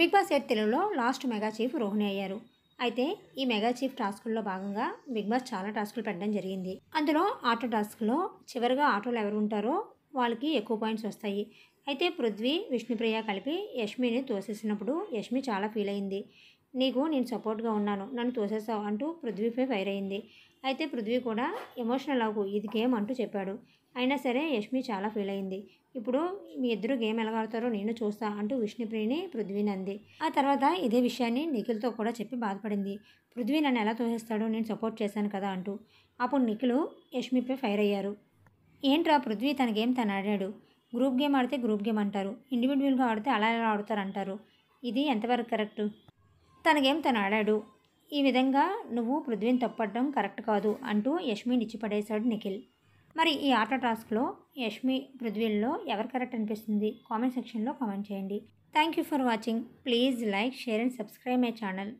big boss eight తెలుగులో last mega chief Rohini అయ్యారు అయితే ఈ మెగా చీఫ్ టాస్క్లో భాగంగా బిగ్ బాస్ చాలా టాస్క్లు పెట్టడం జరిగింది అందులో ఆటో టాస్క్లో చివరిగా ఆటోలు ఎవరు ఉంటారో వాళ్ళకి ఎక్కువ పాయింట్స్ వస్తాయి అయితే పృథ్వీ విష్ణుప్రియ కలిపి యష్మిని తోసేసినప్పుడు యష్మి చాలా ఫీల్ అయింది నీకు నేను సపోర్ట్గా ఉన్నాను నన్ను తోసేస్తావు అంటూ పృథ్వీపై ఫైర్ అయింది అయితే పృథ్వీ కూడా ఎమోషనల్ అవ్వు ఇది గేమ్ అంటూ చెప్పాడు అయినా సరే యష్మి చాలా ఫీల్ అయింది ఇప్పుడు మీ ఇద్దరు గేమ్ ఎలా ఆడతారో నేను చూస్తా అంటూ విష్ణుప్రియని పృథ్వీని అంది ఆ తర్వాత ఇదే విషయాన్ని నిఖిల్తో కూడా చెప్పి బాధపడింది పృథ్వీ నన్ను ఎలా తోసేస్తాడో నేను సపోర్ట్ చేశాను కదా అంటూ అప్పుడు నిఖిల్ యష్మిపై ఫైర్ అయ్యారు ఏంట్రా పృథ్వీ తన గేమ్ తను ఆడాడు గ్రూప్ గేమ్ ఆడితే గ్రూప్ గేమ్ అంటారు ఇండివిజువల్గా ఆడితే అలా ఎలా ఆడతారు అంటారు ఇది ఎంతవరకు కరెక్టు తనకేం తను ఆడాడు ఈ విధంగా నువ్వు పృథ్వీని తప్పడం కరెక్ట్ కాదు అంటూ యష్మి నిచ్చిపడేశాడు పడేశాడు నిఖిల్ మరి ఈ ఆట టాస్క్లో యష్మి పృథ్వీల్లో ఎవరు కరెక్ట్ అనిపిస్తుంది కామెంట్ సెక్షన్లో కామెంట్ చేయండి thank you for watching please like share and subscribe my channel